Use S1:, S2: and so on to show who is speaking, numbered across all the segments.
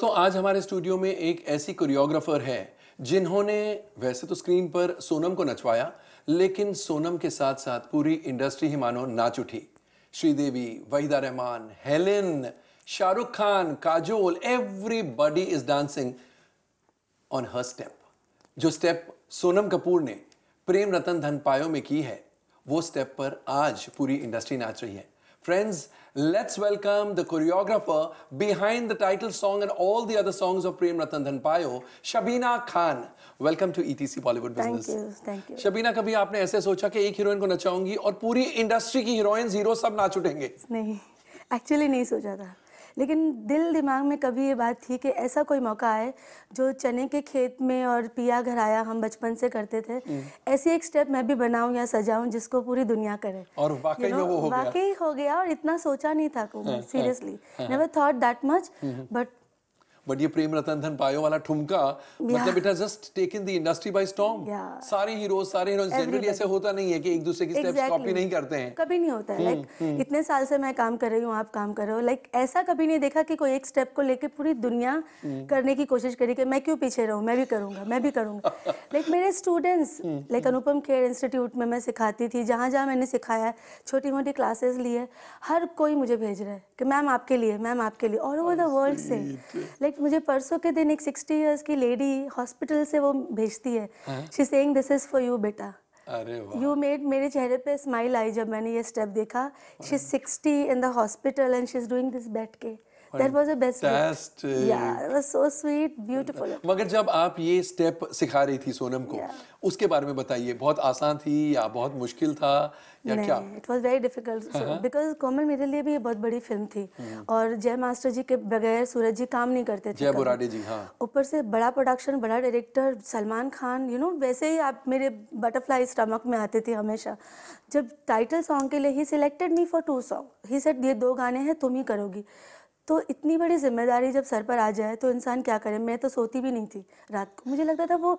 S1: दोस्तों आज हमारे स्टूडियो में एक ऐसी कोरियोग्राफर है जिन्होंने वैसे तो स्क्रीन पर सोनम को नचवाया लेकिन सोनम के साथ साथ पूरी इंडस्ट्री ही मानो नाच उठी Sridevi Waheeda Rehman Helen Shahrukh Khan Kajol everybody is dancing on हर स्टेप जो स्टेप सोनम कपूर ने प्रेम रतन धन पायो में की है वो स्टेप पर आज पूरी इंडस्ट्री नाच रही है Friends, let's welcome the choreographer behind the title song and all the other songs of Prem Ratan Dhanpayo, Shabina Khan. Welcome to ETC Bollywood Business. Thank you, thank you. Shabina, कभी aapne aise socha ki ek heroine ko nachaungi aur puri industry ki heroines hero sab नाच उठेंगे
S2: नहीं actually नहीं सोचा था लेकिन दिल दिमाग में कभी ये बात थी कि ऐसा कोई मौका आए जो चने के खेत में और पिया घराया हम बचपन से करते थे हम्म। ऐसी एक स्टेप मैं भी बनाऊँ या सजाऊँ जिसको पूरी दुनिया करे
S1: और वाकई you know, वो हो वाकई
S2: हो गया और इतना सोचा नहीं था seriously never thought that much but
S1: but ये प्रेम रतन धन पायो वाला ठुमका मतलब it has just taken the industry by storm सारे हीरोज सारे हीरोज जनरली ऐसे होता नहीं है कि एक दूसरे की स्टेप्स exactly. कॉपी नहीं करते हैं
S2: कभी नहीं होता है लाइक हम्म, हम्म। इतने साल से मैं काम कर रही हूं आप काम कर रहे हो लाइक like, ऐसा कभी नहीं देखा कि कोई एक स्टेप को लेके पूरी दुनिया हम्म। करने की कोशिश करी कि मैं क्यों पीछे रहूं मैं भी करूंगा मैं भी करूंगा लाइक मेरे students like Anupam Kher institute में मैं सिखाती थी जहां जहां मैंने सिखाया छोटी मोटी क्लासेस ली है हर कोई मुझे भेज रहा है कि मैम आपके लिए मैम आपके लिए ऑल ओवर द वर्ल्ड से लाइक कनेक्ट मुझे परसों के दिन एक सिक्सटी इयर्स की लेडी हॉस्पिटल से वो भेजती है she saying this is for you बेटा यू मेड मेरे चेहरे पे स्माइल आई जब मैंने ये स्टेप देखा she is sixty in the hospital and she is doing this बैठ के दैट वाज द बेस्ट या it was so sweet beautiful
S1: मगर जब आप ये स्टेप सिखा रही थी सोनम को yeah. उसके बारे में बताइए बहुत आसान थी या बहुत मुश्किल था या नहीं, क्या
S2: it was very difficult because Komal मेरे लिए भी ये बहुत बड़ी फिल्म थी hmm. और जय मास्टर जी के बगैर सूरज जी काम नहीं करते थे जय बुराडे जी हाँ ऊपर से बड़ा प्रोडक्शन बड़ा director Salman Khan you you know know, वैसे ही आप मेरे बटरफ्लाई स्टमक में आते थे हमेशा जब टाइटल सॉन्ग के लिए he selected me for two song he set ये दो गाने हैं तुम ही करोगी तो इतनी बड़ी जिम्मेदारी जब सर पर आ जाए तो इंसान क्या करे मैं तो सोती भी नहीं थी रात को मुझे लगता था वो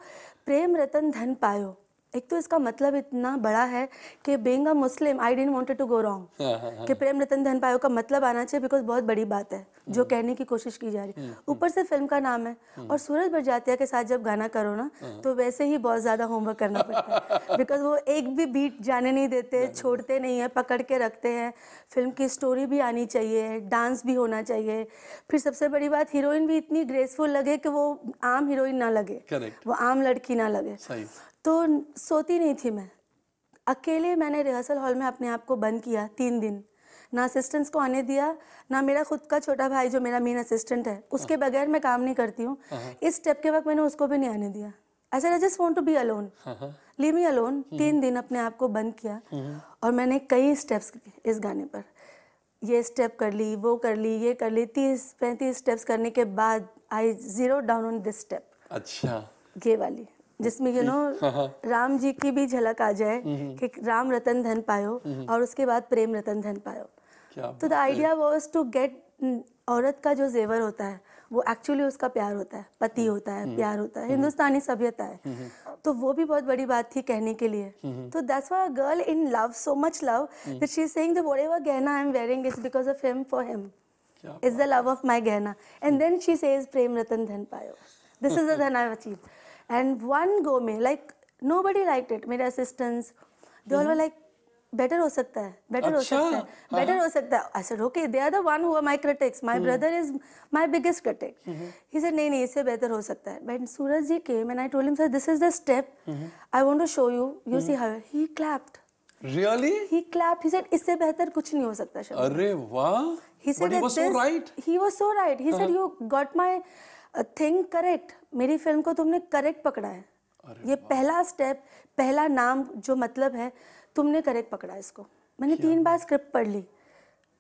S2: प्रेम रतन धन पायो एक तो इसका मतलब इतना बड़ा है कि being a Muslim I didn't wanted to go wrong कि प्रेम रतन धन पायो का मतलब आना चाहिए बिकॉज बहुत बड़ी बात है जो हम्म। कहने की कोशिश की जा रही है हम्म, ऊपर से फिल्म का नाम है हम्म। और सूरज बरजातिया के साथ जब गाना करो ना हाँ। तो वैसे ही बहुत ज़्यादा होमवर्क करना पड़ता है बिकॉज वो एक भी बीट जाने नहीं देते छोड़ते नहीं है पकड़ के रखते हैं फिल्म की स्टोरी भी आनी चाहिए डांस भी होना चाहिए फिर सबसे बड़ी बात हीरोइन भी इतनी ग्रेसफुल लगे कि वो आम हीरोइन ना लगे वो आम लड़की ना लगे तो सोती नहीं थी मैं अकेले मैंने रिहर्सल हॉल में अपने आप को बंद किया तीन दिन ना असिस्टेंट्स को आने दिया ना मेरा खुद का छोटा भाई जो मेरा मेन असिस्टेंट है उसके हाँ। बगैर मैं काम नहीं करती हूँ हाँ, हाँ। इस स्टेप के वक्त मैंने उसको भी नहीं आने दिया ऐसे I just want to be alone leave me alone तीन दिन अपने आप को बंद किया हम्म, हम्म। और मैंने कई स्टेप्स इस गाने पर ये स्टेप कर ली वो कर ली ये कर ली तीस पैंतीस स्टेप्स करने के बाद I zero down on this step अच्छा ये वाली जिसमें यू नो हाँ, हाँ। राम जी की भी झलक आ जाए हम्म, हम्म। कि राम रतन धन पायो हम्म, और उसके बाद प्रेम रतन धन पायो तो the idea was to get औरत का जो जेवर होता है वो एक्चुअली उसका प्यार होता है पति होता है प्यार होता है हिंदुस्तानी सभ्यता है तो वो भी बहुत बड़ी बात थी कहने के लिए तो that's why girl in love so much love that she is saying that whatever gehna I am wearing is because of him for him is the love of my gehna and then she says Prem Ratan Dhan Payo this is the dhan I achieve and one go में like nobody like it मेरे assistants they all like better हो सकता है better अच्छा, हाँ। हो सकता है बेटर hmm. hmm. हो सकता है I okay they are the one who are my critics my brother is my biggest critic he said नहीं नहीं इससे बेहतर हो सकता है but Suraj ji came and I told him sir this is the step I want to show you you see how he clapped Really? He clapped. He said, इससे बेहतर कुछ नहीं हो सकता शब्द. अरे वाह! He said But he was this, so right. He was so right. He uh-huh. said, you got my think correct मेरी फिल्म को तुमने करेक्ट पकड़ा है ये पहला स्टेप पहला नाम जो मतलब है तुमने करेक्ट पकड़ा इसको मैंने तीन बार स्क्रिप्ट पढ़ ली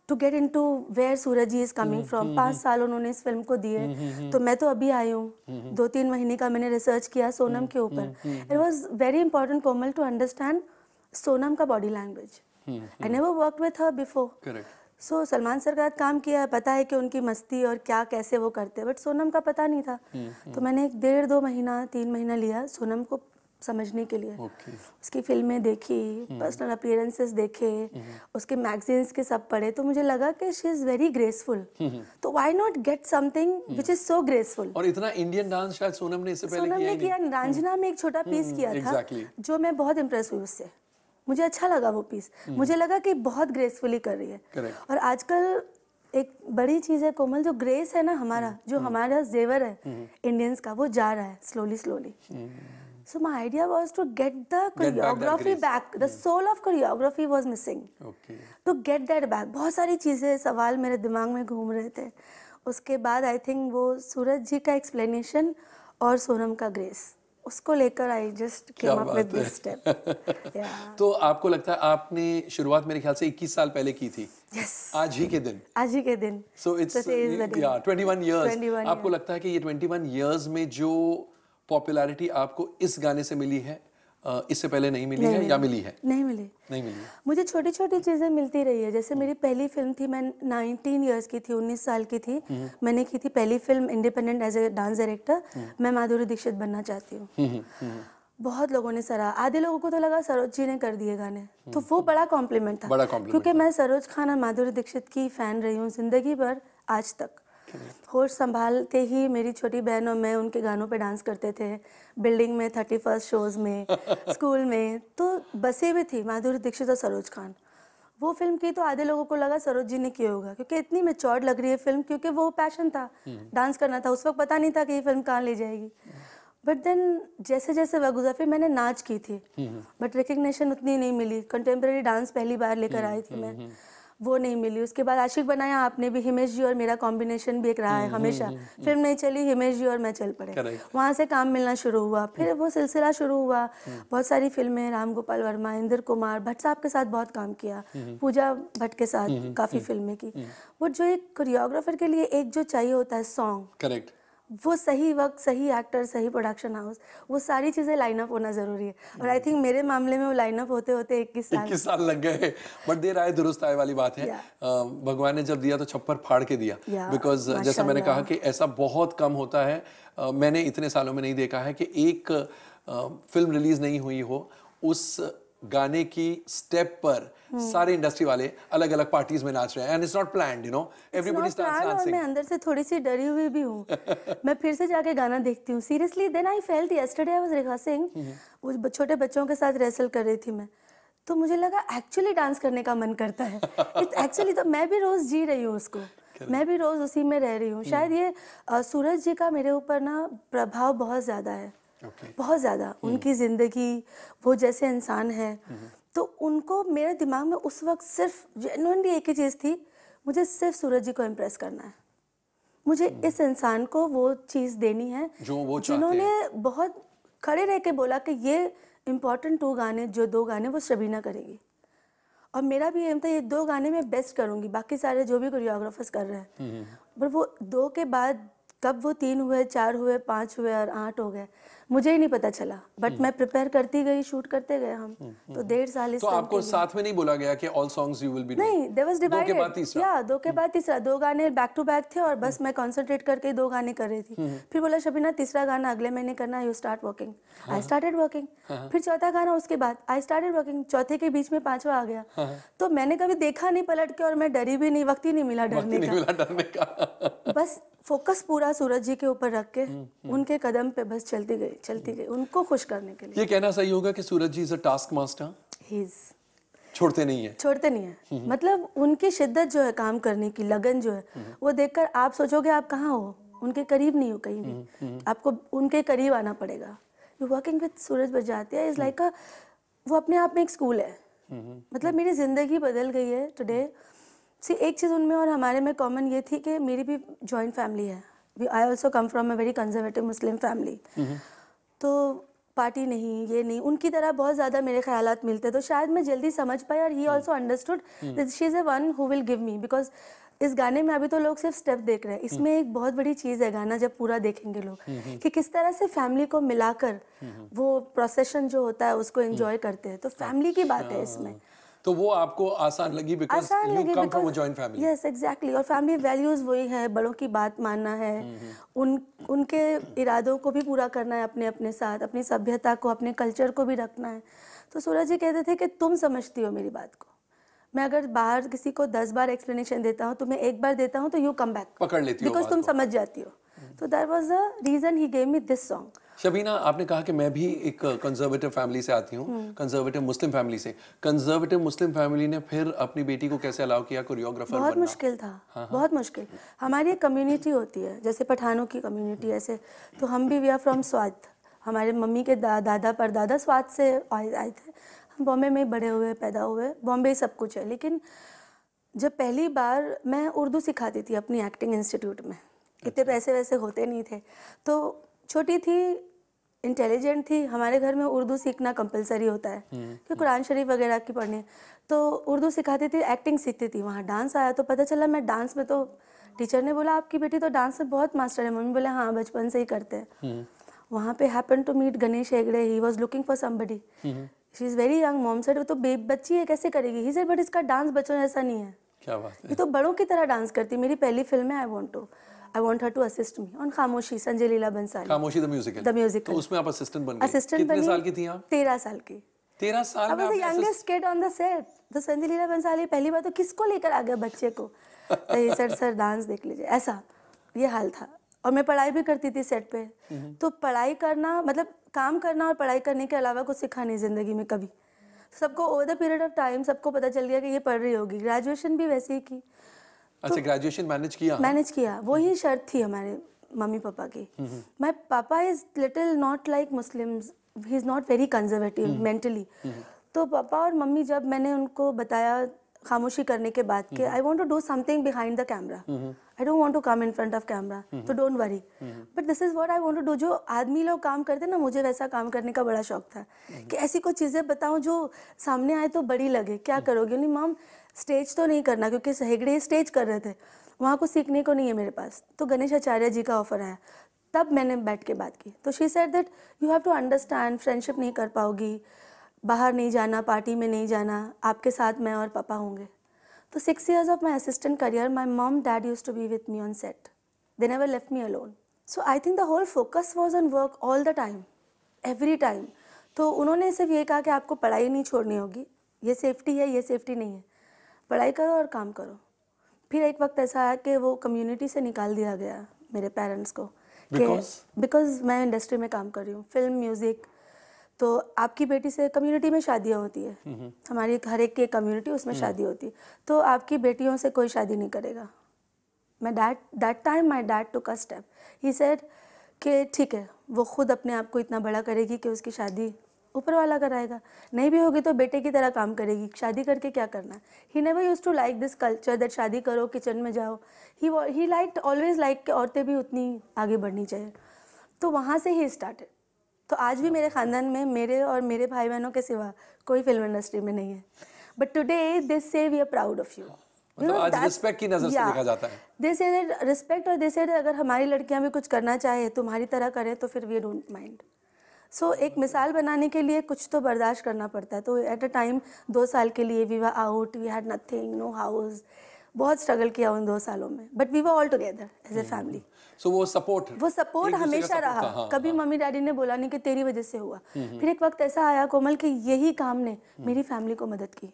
S2: to get into where Suraj is coming from पाँच साल उन्होंने इस फिल्म को दिए हम्म, हम्म, हम्म। तो मैं तो अभी आई हूँ दो तीन महीने का मैंने रिसर्च किया सोनम के ऊपर it was very important Komal to understand Sonam का body language I never work with her before so so, Salman sir का काम किया पता है कि उनकी मस्ती और क्या कैसे वो करते बट सोनम का पता नहीं था हुँ, हम्म, हम्म। तो मैंने एक डेढ़ दो महीना तीन महीना लिया सोनम को समझने के लिए okay. उसकी फिल्में देखी पर्सनल हम्म। अपियरेंसेस देखे उसके मैगजीन्स के सब पढ़े तो मुझे लगा कि शी इज़ वेरी ग्रेसफुल तो why not get something which is so graceful और इतना
S1: इंडियन डांस शायद सोनम ने इससे पहले सोनम ने किया रांझना
S2: में एक छोटा पीस किया था जो मैं बहुत इम्प्रेस हुई उससे मुझे अच्छा लगा वो पीस हम्म। मुझे लगा कि बहुत ग्रेसफुली कर रही है और आजकल एक बड़ी चीज़ है कोमल जो ग्रेस है ना हमारा हम्म, जो हम्म। हमारा जेवर है इंडियंस का वो जा रहा है slowly slowly so my idea was to get the choreography back the soul of choreography was missing to get that back बहुत सारी चीज़ें सवाल मेरे दिमाग में घूम रहे थे उसके बाद आई थिंक वो सूरज जी का एक्सप्लेनेशन और सोनम का ग्रेस उसको लेकर I just came up with this step
S1: तो आपको लगता है आपने शुरुआत मेरे ख्याल से 21 साल पहले की थी yes. आज ही के दिन
S2: आज ही के दिन
S1: सो इट्स या 21 इयर्स आपको लगता है कि ये 21 इयर्स में जो पॉपुलैरिटी आपको इस गाने से मिली है इससे पहले नहीं मिली नहीं है मिली। या मिली है नहीं मिली नहीं मिली
S2: मुझे छोटी छोटी चीज़ें मिलती रही है जैसे मेरी पहली फिल्म थी मैं नाइनटीन ईयर्स की थी उन्नीस साल की थी हम्म। मैंने की थी पहली film independent as a dance director मैं माधुरी दीक्षित बनना चाहती हूँ हम्म, हम्म, बहुत लोगों ने सराहा आधे लोगों को तो लगा सरोज जी ने कर दिए गाने तो वो बड़ा कॉम्प्लीमेंट था बड़ा क्योंकि मैं सरोज खान और माधुरी दीक्षित की फ़ैन रही हूँ जिंदगी भर आज तक होश संभालते ही मेरी छोटी बहन और मैं उनके गानों पे डांस करते थे बिल्डिंग में थर्टी फर्स्ट शोज़ में स्कूल में तो बसे भी थी माधुरी दीक्षित और सरोज खान वो फिल्म की तो आधे लोगों को लगा सरोज जी ने किया होगा क्योंकि इतनी चौट लग रही है फिल्म क्योंकि वो पैशन था हम्म। डांस करना था उस वक्त पता नहीं था कि ये फिल्म कहाँ ले जाएगी बट देन जैसे जैसे वह गुजरा फिर मैंने नाच की थी बट हम्म। रिकग्निशन उतनी नहीं मिली कंटेम्प्रेरी डांस पहली बार लेकर हम्म, आई थी मैं वो नहीं मिली उसके बाद आशिक बनाया आपने भी हिमेश जी और मेरा कॉम्बिनेशन भी एक रहा है हम्म, हमेशा फिल्म हम्म, हम्म, नहीं चली हिमेश जी और मैं चल पड़े वहाँ से काम मिलना शुरू हुआ फिर वो सिलसिला शुरू हुआ बहुत सारी फिल्में राम गोपाल वर्मा इंद्र कुमार भट्ट साहब के साथ बहुत काम किया पूजा भट्ट के साथ काफ़ी फिल्में की वो जो एक कोरियोग्राफर के लिए एक जो चाहिए होता है सॉन्ग करेक्ट वो सही वक्त सही एक्टर सही प्रोडक्शन हाउस वो सारी चीज़ें लाइनअप होना ज़रूरी है और आई थिंक मेरे मामले में वो लाइनअप होते होते इक्कीस साल इक्कीस साल
S1: लग गए बट देर आए दुरुस्त आए वाली बात है भगवान ने जब दिया तो छप्पर फाड़ के दिया बिकॉज जैसा मैंने कहा कि ऐसा बहुत कम होता है मैंने इतने सालों में नहीं देखा है कि एक फिल्म रिलीज़ नहीं हुई हो उस गाने की स्टेप पर सारे इंडस्ट्री वाले अलग अलग पार्टीज में नाच रहे हैं and it's not planned you know everybody starts dancing मैं अंदर
S2: से थोड़ी सी डरी हुई भी हूँ मैं फिर से जाके गाना देखती हूँ seriously then I felt yesterday I was rehearsing उस छोटे बच्चों के साथ रिहर्सल कर रही थी मैं तो मुझे लगा एक्चुअली डांस करने का मन करता है एक्चुअली तो मैं भी रोज जी रही हूँ उसको मैं भी रोज उसी में रह रही हूँ शायद हम्म। ये सूरज जी का मेरे ऊपर ना प्रभाव बहुत ज्यादा है okay. बहुत ज़्यादा हम्म। उनकी ज़िंदगी वो जैसे इंसान हैं हम्म। तो उनको मेरे दिमाग में उस वक्त सिर्फ जेनुअनली एक ही चीज़ थी मुझे सिर्फ सूरज जी को इम्प्रेस करना है मुझे हम्म। इस इंसान को वो चीज़ देनी है
S1: जो वो जिन्होंने
S2: बहुत खड़े रह के बोला कि ये इम्पॉर्टेंट टू गाने जो दो गाने वो शबीना करेगी और मेरा भी एम था ये दो गाने मैं बेस्ट करूँगी बाकी सारे जो भी कोरियोग्राफर्स कर रहे हैं पर वो दो के बाद कब वो तीन हुए चार हुए पाँच हुए और आठ हो गए मुझे ही नहीं पता चला बट हम्म। मैं प्रिपेयर करती गई शूट करते गए हम हम्म, हम्म। तो डेढ़ साल इस तो आपको साथ
S1: में नहीं बोला गया कि all songs you will be नहीं देयर वाज डिवाइडेड या
S2: दो के बाद तीसरा दो गाने बैक टू बैक थे और बस मैं कंसंट्रेट करके दो गाने कर रही थी फिर बोला शबीना तीसरा गाना अगले महीने करना you start working I started working फिर चौथा गाना उसके बाद आई स्टार्टेड वर्किंग चौथे के बीच में पांचवा आ गया हाँ, हाँ। तो मैंने कभी देखा नहीं पलट के और मैं डरी भी नहीं वक्त ही नहीं मिला डरने
S1: का
S2: बस फोकस पूरा सूरज जी के ऊपर रख के उनके कदम पे बस चलती गई चलती गई उनको खुश करने के लिए ये
S1: कहना सही होगा कि Suraj ji is a task master he is छोड़ते नहीं है
S2: छोड़ते नहीं है हम्म। मतलब उनकी शिद्दत जो है काम करने की लगन जो है हम्म। वो देखकर आप सोचोगे आप कहाँ हो उनके करीब नहीं हो कहीं भी हम्म, आपको उनके करीब आना पड़ेगा you working with Suraj Barjatya is like a वो अपने आप में एक स्कूल है मतलब मेरी ज़िंदगी बदल गई है टुडे सी एक चीज़ उनमें और हमारे में कॉमन ये थी कि मेरी भी जॉइंट फैमिली है I also come from a very conservative Muslim family तो पार्टी नहीं ये नहीं उनकी तरह बहुत ज़्यादा मेरे ख्याल मिलते तो शायद मैं जल्दी समझ पाई और he also understood she is a one who will give me because इस गाने में अभी तो लोग सिर्फ स्टेप देख रहे हैं इसमें हम्म। एक बहुत बड़ी चीज़ है गाना जब पूरा देखेंगे लोग हम्म, हम्म। कि किस तरह से फैमिली को मिलाकर वो प्रोसेशन जो होता है उसको एंजॉय करते हैं तो फैमिली अच्छा। की बात है इसमें
S1: तो वो आपको आसान लगी because you come from a joint family yes
S2: exactly और फैमिली वैल्यूज वही है बड़ों की बात मानना है उन उनके इरादों को भी पूरा करना है अपने अपने साथ अपनी सभ्यता को अपने कल्चर को भी रखना है तो सूरज जी कहते थे कि तुम समझती हो मेरी बात को मैं अगर बाहर किसी को दस बार एक्सप्लेनेशन देता हूँ तो मैं एक बार देता हूँ तो यू कम बैक पकड़ लेती बिकॉज तुम समझ जाती हो हम्म। तो there was a reason he gave me this song
S1: Shabina आपने कहा कि मैं भी एक कंजर्वेटिव फैमिली से आती हूँ कंजर्वेटिव मुस्लिम फैमिली से कंजर्वेटिव मुस्लिम फैमिली ने फिर अपनी बेटी को कैसे अलाउ किया कोरियोग्राफर बहुत बनना?
S2: मुश्किल था हाँ, हाँ। बहुत मुश्किल हमारी एक कम्युनिटी होती है जैसे पठानों की कम्युनिटी ऐसे तो हम भी वी आर फ्रॉम स्वाद हमारे मम्मी के दा, दादा परदादा स्वाद से आए थे हम बॉम्बे में बड़े हुए पैदा हुए बॉम्बे ही सब कुछ है लेकिन जब पहली बार मैं उर्दू सिखाती थी अपनी एक्टिंग इंस्टीट्यूट में इतने अच्छा। पैसे वैसे होते नहीं थे तो छोटी थी इंटेलिजेंट थी हमारे घर में उर्दू सीखना कंपलसरी होता है हम्म, कि हम्म। कुरान शरीफ वगैरह की पढ़ने तो उर्दू सिखाती थी एक्टिंग सीखती थी वहाँ डांस आया तो पता चला मैं डांस में तो टीचर ने बोला आपकी बेटी तो डांस में बहुत मास्टर है मम्मी बोले हाँ बचपन से ही करते हैं हम्म। वहाँ पे happen to meet Ganesh Hegde he was looking for somebody she is very young mom वो तो बच्ची है कैसे करेगी ही सर बट इसका डांस बच्चों जैसा नहीं है क्या बात है ये तो बड़ों की तरह डांस करती मेरी पहली फिल्म है I want to I want her to assist me on Khamoshi Sanjay Leela Bhansali खामोशी
S1: द म्यूजिकल द म्यूजिकल तो उसमें आप असिस्टेंट बन असिस्टेंट कितने साल की थी आप
S2: 13 साल की
S1: 13 साल I was the youngest
S2: kid on the set Sanjay Leela Bhansali पहली बार तो किसको लेकर आ गया बच्चे को तो सर सर डांस देख लीजिए ऐसा ये हाल था और मैं पढ़ाई भी करती थी सेट पे हम्म। तो पढ़ाई करना मतलब काम करना और पढ़ाई करने के अलावा कुछ सीखा नहीं ज़िंदगी में कभी सबको over the period of time सबको पता चल गया कि ये पढ़ रही होगी ग्रेजुएशन भी वैसे ही की
S1: अच्छा ग्रेजुएशन तो मैनेज किया मैनेज
S2: किया वही शर्त थी हमारे मम्मी पापा की my papa is little not like Muslim he is not very conservative mentally तो पापा और मम्मी जब मैंने उनको बताया खामोशी करने के बाद के I want to do something behind the camera I don't want to come in front of camera तो don't worry but this is what I want to do जो आदमी लोग काम करते ना मुझे वैसा काम करने का बड़ा शौक था कि ऐसी कोई चीज़ें बताऊं जो सामने आए तो बड़ी लगे क्या हम्म। करोगे नहीं मैम स्टेज तो नहीं करना क्योंकि सहेगड़े स्टेज कर रहे थे वहाँ कुछ सीखने को नहीं है मेरे पास तो गणेश आचार्य जी का ऑफर आया तब मैंने बैठ के बात की तो she said that you have to understand friendship नहीं कर पाओगी बाहर नहीं जाना पार्टी में नहीं जाना आपके साथ मैं और पापा होंगे तो six years of my assistant career my mom dad use to be with me on set they never left me alone so I think the whole focus was on work all the time every time तो उन्होंने सिर्फ ये कहा कि आपको पढ़ाई नहीं छोड़नी होगी ये सेफ्टी है ये सेफ्टी नहीं है पढ़ाई करो और काम करो फिर एक वक्त ऐसा आया कि वो कम्युनिटी से निकाल दिया गया मेरे पेरेंट्स को बिकॉज मैं इंडस्ट्री में काम कर रही हूँ फिल्म म्यूज़िक तो आपकी बेटी से कम्युनिटी में शादियाँ होती है हम्म, हम्म। हमारी हर एक की कम्युनिटी उसमें हम्म। शादी होती है तो आपकी बेटियों से कोई शादी नहीं करेगा मैं that that time my dad too का स्टेप ही सेड कि ठीक है वो खुद अपने आप को इतना बड़ा करेगी कि उसकी शादी ऊपर वाला कराएगा नहीं भी होगी तो बेटे की तरह काम करेगी शादी करके क्या करना ही never use to like this culture that शादी करो किचन में जाओ ही ही लाइक ऑलवेज लाइक कि औरतें भी उतनी आगे बढ़नी चाहिए तो वहाँ से ही स्टार्टेड तो आज भी मेरे ख़ानदान में मेरे और मेरे भाई बहनों के सिवा कोई फिल्म इंडस्ट्री में नहीं है but today this say we are proud of you respect respect और दे से अगर हमारी लड़कियां भी कुछ करना चाहे तुम्हारी तरह करें तो फिर वी डोंट माइंड सो एक मिसाल बनाने के लिए कुछ तो बर्दाश्त करना पड़ता है तो एट अ टाइम दो साल के लिए we were out we had nothing no house बहुत स्ट्रगल किया उन दो सालों में but we were all together as a family
S1: so वो सपोर्ट वो
S2: सपोर्ट हमेशा रहा हाँ, कभी हाँ. मम्मी डैडी ने बोला नहीं कि तेरी वजह से हुआ hmm, फिर hmm. एक वक्त ऐसा आया कोमल कि यही काम ने hmm. मेरी फैमिली को मदद की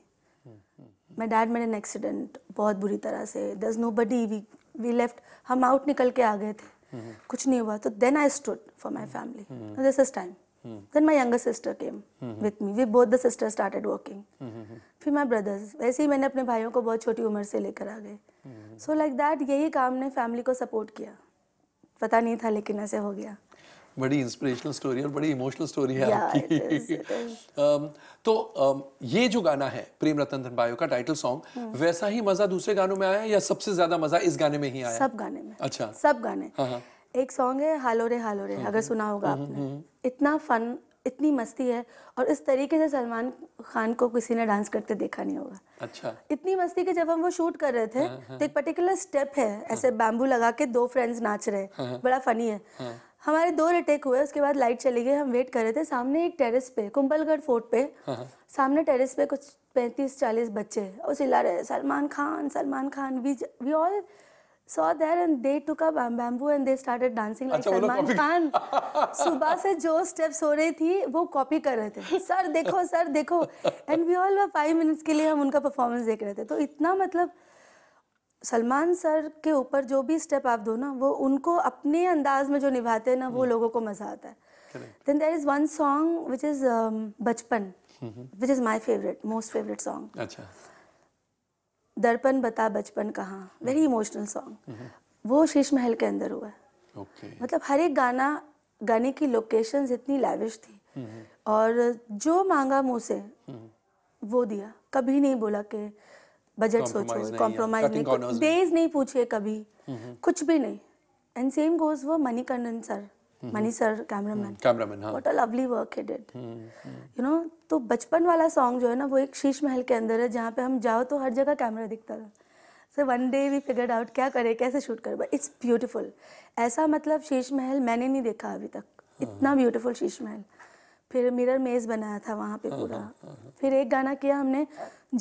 S2: मैं डैड मेड एन एक्सीडेंट बहुत बुरी तरह से दस nobody we we left हम आउट निकल के आ गए थे कुछ नहीं हुआ तो then I stood for my family this is time Then my younger sister came mm-hmm. with me. We both the sisters started working. Mm-hmm. फिर my brothers. वैसे ही मैंने अपने भाइयों को बहुत छोटी उम्र से लेकर आ गए. Mm-hmm. So like that यही काम ने फैमिली को सपोर्ट किया. पता नहीं था लेकिन ऐसे हो गया.
S1: बड़ी इंस्पिरेशनल स्टोरी और बड़ी इमोशनल स्टोरी है आपकी um, तो um, ये जो गाना है प्रेम रतन धन धनबायो का टाइटल सॉन्ग hmm. वैसा ही मजा दूसरे गानों में आया या सबसे ज्यादा मजा इस गाने में ही आया सब गाने में अच्छा सब गाने हाँ. हाँ।
S2: एक सॉन्ग है हालो रे हालो रे अगर हम्म, सुना हम्म, होगा आपने हम्म, इतना फन इतनी मस्ती है और इस तरीके से सलमान खान को किसी ने डांस करते देखा नहीं होगा अच्छा इतनी मस्ती के जब हम वो शूट कर रहे थे हाँ, हाँ। तो एक पर्टिकुलर स्टेप है ऐसे बैम्बू हाँ। लगा के दो फ्रेंड्स नाच रहे बड़ा फनी है हमारे दो रिटेक हुए उसके बाद लाइट चली गई हम वेट कर रहे थे सामने एक टेरेस पे कुंबलगढ़ फोर्ट पे सामने टेरेस पे कुछ पैंतीस चालीस बच्चे और सिला रहे Salman Khan Salman Khan we we all saw there and they took up bamboo and they started dancing like अच्छा, Salman Khan. सुबह से जो स्टेप्स हो रही थी वो कॉपी कर रहे थे Sir देखो सर देखो and we all were five minutes के लिए हम उनका परफॉर्मेंस देख रहे थे तो इतना मतलब सलमान सर के ऊपर जो भी स्टेप आप दो ना वो उनको अपने अंदाज में जो निभाते हैं ना वो हम्म। लोगों को मज़ा आता है then there is one song which is Bachpan which is my favourite most favourite song अच्छा दर्पण बता बचपन कहाँ वेरी इमोशनल सॉन्ग वो शीश महल के अंदर हुआ okay. मतलब हर एक गाना गाने की लोकेशन इतनी लाविश थी हम्म। और जो मांगा मुँह से हम्म। वो दिया कभी नहीं बोला कि बजट सोचो कॉम्प्रोमाइज नहीं डेज नहीं पूछे कभी हम्म। कुछ भी नहीं एंड सेम गोज वो Manikarnan sir hmm. Mani sir cameraman hmm,
S1: cameraman हां what a lovely
S2: work he did you know तो बचपन वाला सॉन्ग जो है ना वो एक शीश महल के अंदर है जहाँ पे हम जाओ तो हर जगह कैमरा दिखता था so one day we figured out क्या करें कैसे शूट करें बट इट्स ब्यूटीफुल ऐसा मतलब शीश महल मैंने नहीं देखा अभी तक हाँ, हाँ। इतना ब्यूटीफुल शीश महल फिर मिरर मेज बनाया था वहाँ पे हाँ, पूरा फिर एक गाना किया हमने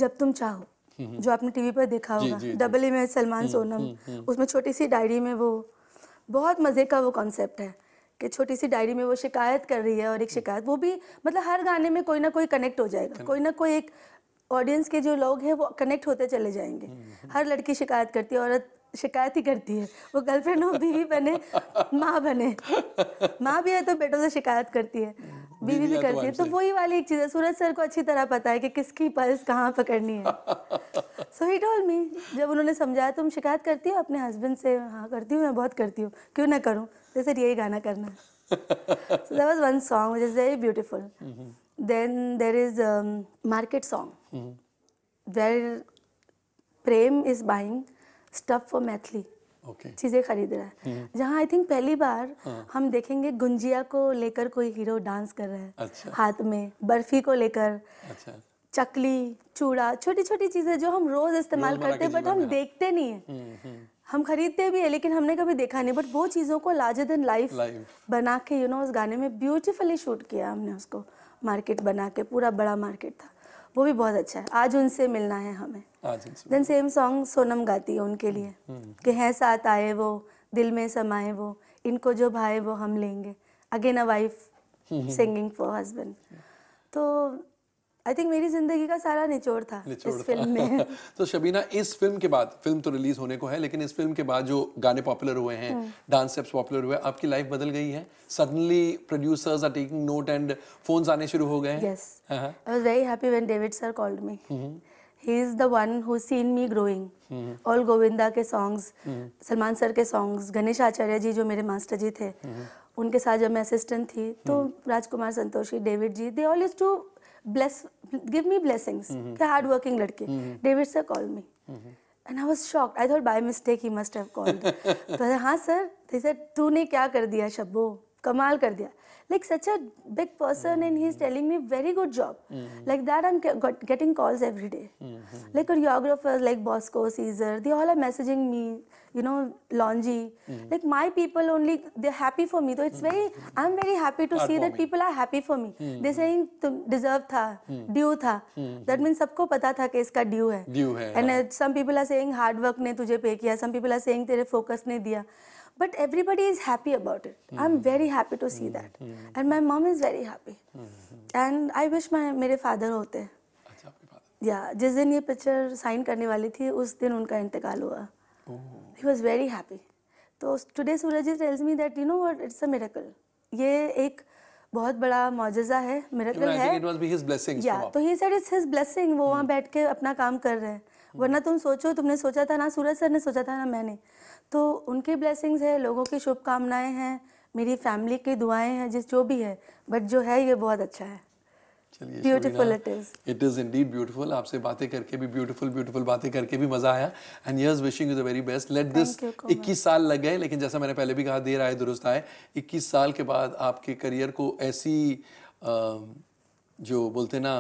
S2: जब तुम चाहो हम्म, जो आपने टीवी पर देखा होगा डबल इमेज सलमान सोनम उसमें छोटी सी डायरी में वो बहुत मज़े का वो कॉन्सेप्ट है कि छोटी सी डायरी में वो शिकायत कर रही है और एक शिकायत वो भी मतलब हर गाने में कोई ना कोई कनेक्ट हो जाएगा कोई ना कोई एक ऑडियंस के जो लोग हैं वो कनेक्ट होते चले जाएंगे हम्म, हम्म। हर लड़की शिकायत करती है औरत शिकायत ही करती है वो गर्लफ्रेंड हो बीवी बने माँ बने माँ भी है तो बेटों से शिकायत करती है बीवी भी तो करती है तो वही वाली एक चीज है सूरज सर को अच्छी तरह पता है कि किसकी पल्स कहाँ पकड़नी है सो ही टोल मी जब उन्होंने समझाया तुम शिकायत करती हो अपने हस्बैंड से हाँ करती हूँ मैं बहुत करती हूँ क्यों ना करूँ तो सर यही गाना करना है so was was one song is is very beautiful then then is market song market Prem is buying stuff for is okay. चीज़ें खरीद रहा है हम्म। जहाँ आई थिंक पहली बार हाँ। हम देखेंगे गुंजिया को लेकर कोई हीरो डांस कर रहा है अच्छा. हाथ में बर्फी को लेकर अच्छा. चकली चूड़ा छोटी छोटी चीज़ें जो हम रोज़ इस्तेमाल करते हैं बट हम देखते नहीं है हम्म, हम्म। हम खरीदते भी है लेकिन हमने कभी देखा नहीं बट वो चीज़ों को लार्जर देन लाइफ बना के यू नो उस गाने में ब्यूटीफुली शूट किया हमने उसको मार्केट बना के पूरा बड़ा मार्केट था वो भी बहुत अच्छा है आज उनसे मिलना है हमें देन सेम सॉन्ग सोनम गाती है उनके लिए कि है साथ आए वो दिल में समाए वो इनको जो भाए वो हम लेंगे again a wife singing for husband तो आई थिंक मेरी जिंदगी का सारा निचोड़ था निचोड़ इस था। फिल्म में
S1: तो शबीना इस फिल्म के बाद फिल्म तो रिलीज होने को है लेकिन इस फिल्म के बाद जो गाने पॉपुलर हुए हैं डांस स्टेप्स पॉपुलर हुए आपकी लाइफ बदल गई है suddenly producers are taking note and phones आने शुरू हो गए हैं yes I
S2: was very happy when David sir called me he is the one who seen me growing all Govinda के सॉन्ग्स सलमान सर के सॉन्ग्स गणेश आचार्य जी जो मेरे मास्टर जी थे उनके साथ जब मैं असिस्टेंट थी तो hmm. Rajkumar Santoshi David ji they all is to bless give me blessings के हार्ड वर्किंग लड़के hmm. David sir call me and I was shocked I thought by mistake he must have called तो हाँ सर तो sir तूने क्या कर दिया शब्बो कमाल कर दिया like such a big person and he is telling me very good job like that I am getting calls every day like choreographers like Bosco Caesar they all are messaging me you know लॉन्जी like my people only they happy for me तो it's very I am very happy to see that people are happy for me they saying deserve था due था that means सबको पता था कि इसका due है and some people are saying hard work ने तुझे पे किया some people are saying focus ने दिया but everybody is happy about it mm. -hmm. i'm very happy to see mm. -hmm. that mm. -hmm. and my mom is very happy mm -hmm. and i wish my mere father hote अच्छा आपके father या जिस दिन ये picture sign करने वाली थी उस दिन उनका इंतकाल हुआ ही वाज वेरी हैप्पी तो today Suraj tells me that you know what it's a miracle ये एक बहुत बड़ा मुआजा है मिरेकल
S1: है या
S2: तो he said it's his blessing वो वहाँ hmm. बैठ के अपना काम कर रहे हैं वरना तुम सोचो तुमने सोचा था ना सूरज सर ने सोचा था ना मैंने तो उनके ब्लेसिंग्स है लोगों की शुभकामनाएं हैं मेरी फैमिली की दुआएं हैं जिस जो भी है बट जो है ये बहुत अच्छा है beautiful it
S1: is indeed beautiful आपसे बातें करके भी ब्यूटीफुल ब्यूटीफुल बातें करके भी मजा आया and yes wishing very best let this 21 साल लग गए लेकिन जैसा मैंने पहले भी कहा देर आए दुरुस्त आए 21 साल के बाद आपके करियर को ऐसी जो बोलते ना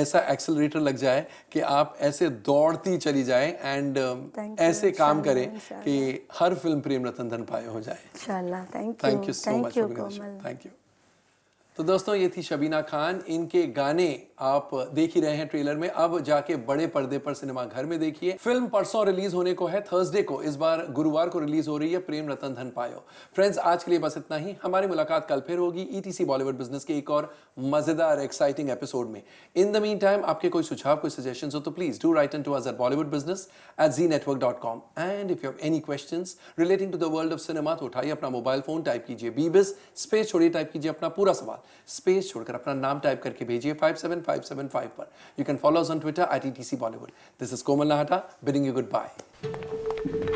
S1: ऐसा एक्सेलरेटर लग जाए कि आप ऐसे दौड़ती चली जाए एंड
S2: ऐसे ऐसे काम करें कि
S1: हर फिल्म प्रेम रतन धन पाए हो
S2: जाए thank you so much thank
S1: you तो दोस्तों ये थी शबीना खान इनके गाने आप देख ही रहे हैं ट्रेलर में अब जाके बड़े पर्दे पर सिनेमा घर में देखिए फिल्म परसों रिलीज होने को है थर्सडे को इस बार गुरुवार को रिलीज हो रही है प्रेम रतन धन पायो फ्रेंड्स आज के लिए बस इतना ही हमारी मुलाकात कल फिर होगी ईटीसी बॉलीवुड बिजनेस के एक और मजेदार एक्साइटिंग एपिसोड में इन द मीन टाइम आपके कोई सुझाव कोई सजेशन हो तो please do write to us at Bollywood business at G network dot com and if you have any question relating to the world of cinema तो उठाइए अपना मोबाइल फोन टाइप कीजिए बीबिस स्पेस छोड़िए टाइप कीजिए अपना पूरा सवाल स्पेस छोड़कर अपना नाम टाइप करके भेजिए 57575 पर you can follow on Twitter I T C Bollywood this is Komal Nahta bidding you good bye